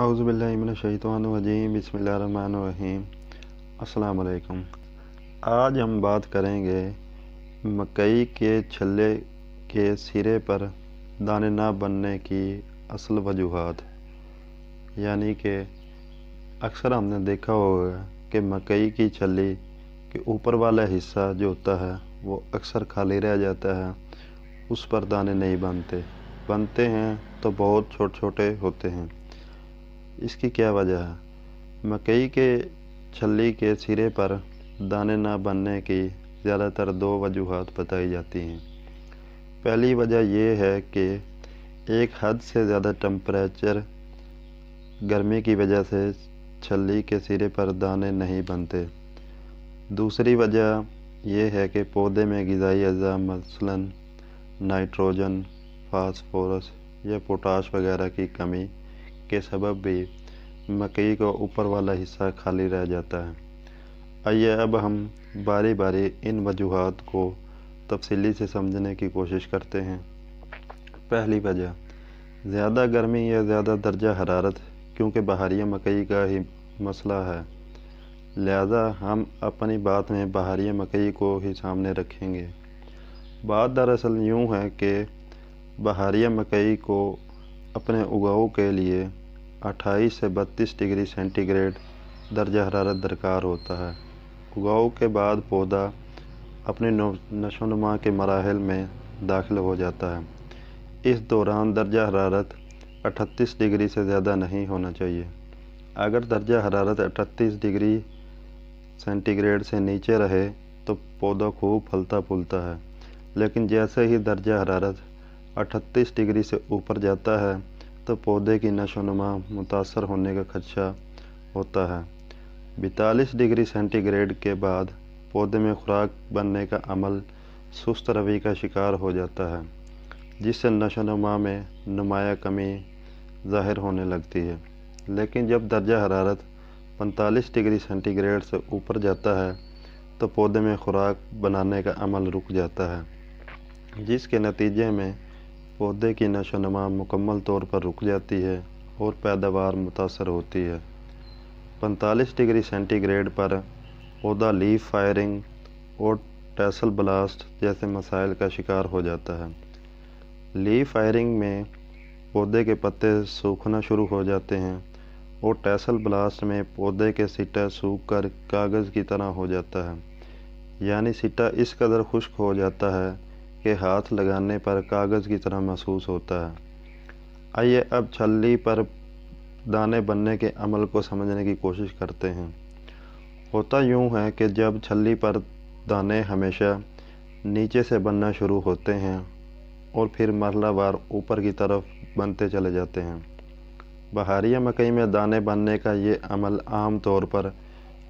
अज़बिल्लिमिनशैतवानजीम बसमीम अलकुम आज हम बात करेंगे मकई के छल्ले के सिरे पर दाने ना बनने की असल वजूहत यानी कि अक्सर हमने देखा होगा कि मकई की छली के ऊपर वाला हिस्सा जो होता है वो अक्सर खाली रह जाता है उस पर दाने नहीं बनते बनते हैं तो बहुत छोटे छोटे होते हैं इसकी क्या वजह है मकई के छली के सिरे पर दाने ना बनने की ज़्यादातर दो वजूहत बताई जाती हैं पहली वजह यह है कि एक हद से ज़्यादा टम्परेचर गर्मी की वजह से छली के सिरे पर दाने नहीं बनते दूसरी वजह यह है कि पौधे में गज़ाई अज़ा मसलन नाइट्रोजन फास्फोरस या पोटाश वगैरह की कमी के सबब भी मकई का ऊपर वाला हिस्सा खाली रह जाता है आइए अब हम बारी बारी इन वजूहत को तफसीली से समझने की कोशिश करते हैं पहली वजह ज़्यादा गर्मी या ज़्यादा दर्जा हरारत क्योंकि बाहरिया मकई का ही मसला है लिहाजा हम अपनी बात में बाहरिया मकई को ही सामने रखेंगे बात दरअसल यूँ है कि बाहरिया मकई को अपने उगाऊ के लिए अट्ठाईस से बत्तीस डिग्री सेंटीग्रेड दर्ज हरारत दरकार होता है उगाओ के बाद पौधा अपने नशोनुमा के मराहल में दाखिल हो जाता है इस दौरान दर्जा हरारत 38 डिग्री से ज़्यादा नहीं होना चाहिए अगर दर्जा हरारत 38 डिग्री सेंटीग्रेड से नीचे रहे तो पौधा खूब फलता फूलता है लेकिन जैसे ही दर्जा हरारत 38 डिग्री से ऊपर जाता है तो पौधे की नशोनुमा मुतासर होने का खदशा होता है बैतालीस डिग्री सेंटीग्रेड के बाद पौधे में खुराक बनने का अमल सुस्त रवि का शिकार हो जाता है जिससे नशोनुमा में नुमाया कमी ज़ाहिर होने लगती है लेकिन जब दर्जा हरारत 45 डिग्री सेंटीग्रेड से ऊपर जाता है तो पौधे में खुराक बनाने का अमल रुक जाता है जिसके नतीजे में पौधे की नशोनमा मुकम्मल तौर पर रुक जाती है और पैदावार मुतासर होती है 45 डिग्री सेंटीग्रेड पर पौधा लीफ फायरिंग और टैसल ब्लास्ट जैसे मसाइल का शिकार हो जाता है लीफ फायरिंग में पौधे के पत्ते सूखना शुरू हो जाते हैं और टैसल ब्लास्ट में पौधे के सिटा सूख कर कागज़ की तरह हो जाता है यानी सिटा इस कदर खुश्क हो जाता है के हाथ लगाने पर कागज़ की तरह महसूस होता है आइए अब छल्ली पर दाने बनने के अमल को समझने की कोशिश करते हैं होता यूं है कि जब छल्ली पर दाने हमेशा नीचे से बनना शुरू होते हैं और फिर मरलावार ऊपर की तरफ बनते चले जाते हैं बहारिया मकई में दाने बनने का ये अमल आम तौर पर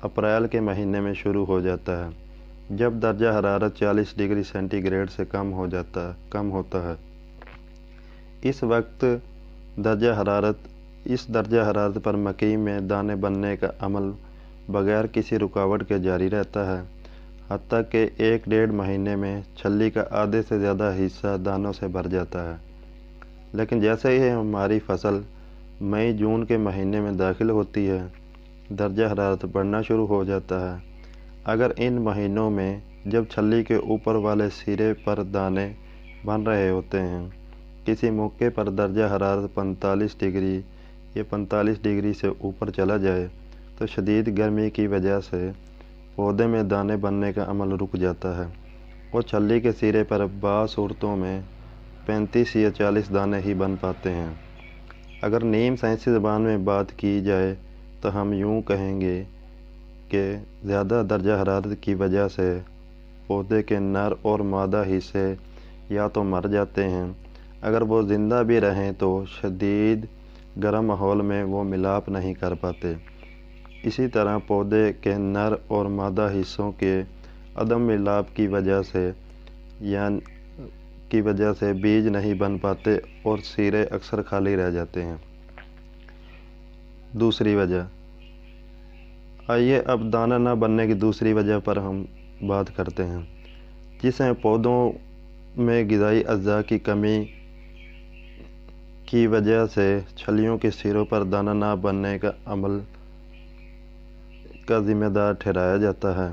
अप्रैल के महीने में शुरू हो जाता है जब दर्जा हरारत 40 डिग्री सेंटीग्रेड से कम हो जाता है कम होता है इस वक्त दर्जा हरारत इस दर्जा हरारत पर मकई में दाने बनने का अमल बगैर किसी रुकावट के जारी रहता है हती कि एक डेढ़ महीने में छली का आधे से ज़्यादा हिस्सा दानों से भर जाता है लेकिन जैसे ही हमारी फसल मई जून के महीने में दाखिल होती है दर्जा हरारत बढ़ना शुरू हो जाता है अगर इन महीनों में जब छल्ली के ऊपर वाले सिरे पर दाने बन रहे होते हैं किसी मौके पर दर्जा हरारत 45 डिग्री या 45 डिग्री से ऊपर चला जाए तो शदीद गर्मी की वजह से पौधे में दाने बनने का अमल रुक जाता है और छल्ली के सिरे पर बासूरतों में 35 या 40 दाने ही बन पाते हैं अगर नीम साइंसी ज़बान में बात की जाए तो हम यूँ कहेंगे के ज़्यादा दर्जा हरारत की वजह से पौधे के नर और मादा हिस्से या तो मर जाते हैं अगर वो ज़िंदा भी रहें तो शदीद गर्म माहौल में वो मिलाप नहीं कर पाते इसी तरह पौधे के नर और मादा हिस्सों के अदम मिलाप की वजह से या की वजह से बीज नहीं बन पाते और सिरे अक्सर खाली रह जाते हैं दूसरी वजह आइए अब दाना ना बनने की दूसरी वजह पर हम बात करते हैं जिसमें पौधों में गजाई अज्जा की कमी की वजह से छलियों के सिरों पर दाना ना बनने का अमल का ज़िम्मेदार ठहराया जाता है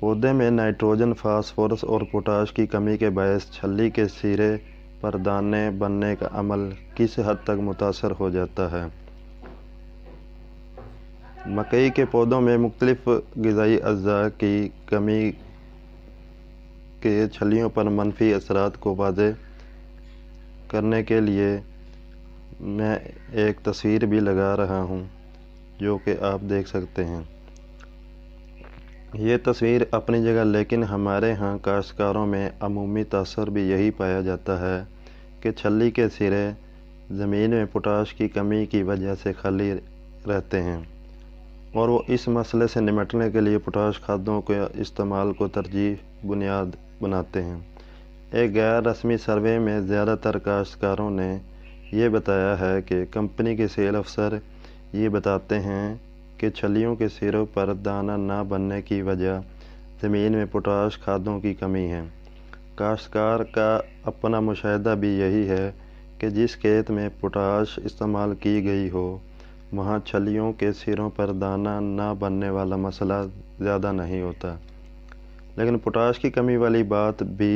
पौधे में नाइट्रोजन फास्फोरस और पोटाश की कमी के बायस छली के सिरे पर दाने बनने का अमल किस हद तक मुतासर हो जाता है मकई के पौधों में मुख्तलिफ़ गज़ाई अज्जा की कमी के छलियों पर मनफी असरात को वाज करने के लिए मैं एक तस्वीर भी लगा रहा हूँ जो कि आप देख सकते हैं ये तस्वीर अपनी जगह लेकिन हमारे यहाँ काश्तकारों में अमूमी तसर भी यही पाया जाता है कि छली के सिरे ज़मीन में पोटाश की कमी की वजह से खाली रहते हैं और वो इस मसले से निपटने के लिए पोटाश खादों के इस्तेमाल को तरजीह बुनियाद बनाते हैं एक गैर रस्मी सर्वे में ज़्यादातर काश्तकारों ने यह बताया है कि कंपनी के सेल अफसर ये बताते हैं कि छलियों के सिरों पर दाना ना बनने की वजह ज़मीन में पोटाश खादों की कमी है काश्तकार का अपना मुशाह भी यही है कि जिस खेत में पोटाश इस्तेमाल की गई हो वहाँ छलियों के सिरों पर दाना ना बनने वाला मसला ज़्यादा नहीं होता लेकिन पोटाश की कमी वाली बात भी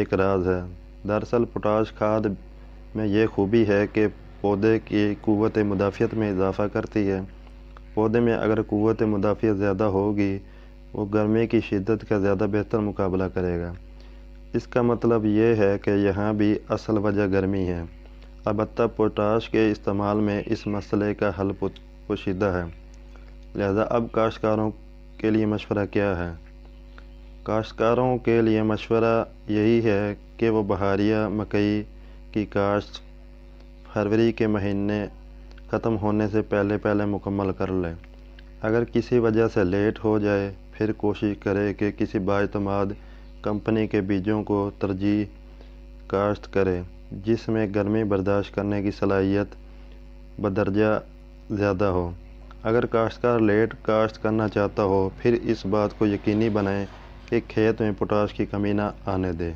एक राज है दरअसल पोटाश खाद में ये खूबी है कि पौधे की क़वत मुदाफ़ियत में इजाफ़ा करती है पौधे में अगर क़वत मुदाफ़ियत ज़्यादा होगी वो गर्मी की शिद्दत का ज़्यादा बेहतर मुकाबला करेगा इसका मतलब ये है कि यहाँ भी असल वजह गर्मी है अलबत् पोटाश के इस्तेमाल में इस मसले का हल पोशीदा है लिहाजा अब काश्तकारों के लिए मशवरा क्या है काश्तकारों के लिए मशवरा यही है कि वो बहारिया मकई की काश्त फरवरी के महीने ख़त्म होने से पहले पहले मुकम्मल कर लें अगर किसी वजह से लेट हो जाए फिर कोशिश करें कि किसी बातमाद कंपनी के बीजों को तरजीह काश्त करें जिसमें गर्मी बर्दाश्त करने की सलाहियत बदरजा ज़्यादा हो अगर काश्तकार लेट काश्त करना चाहता हो फिर इस बात को यकीनी बनाएं कि खेत में पोटाश की कमी ना आने दें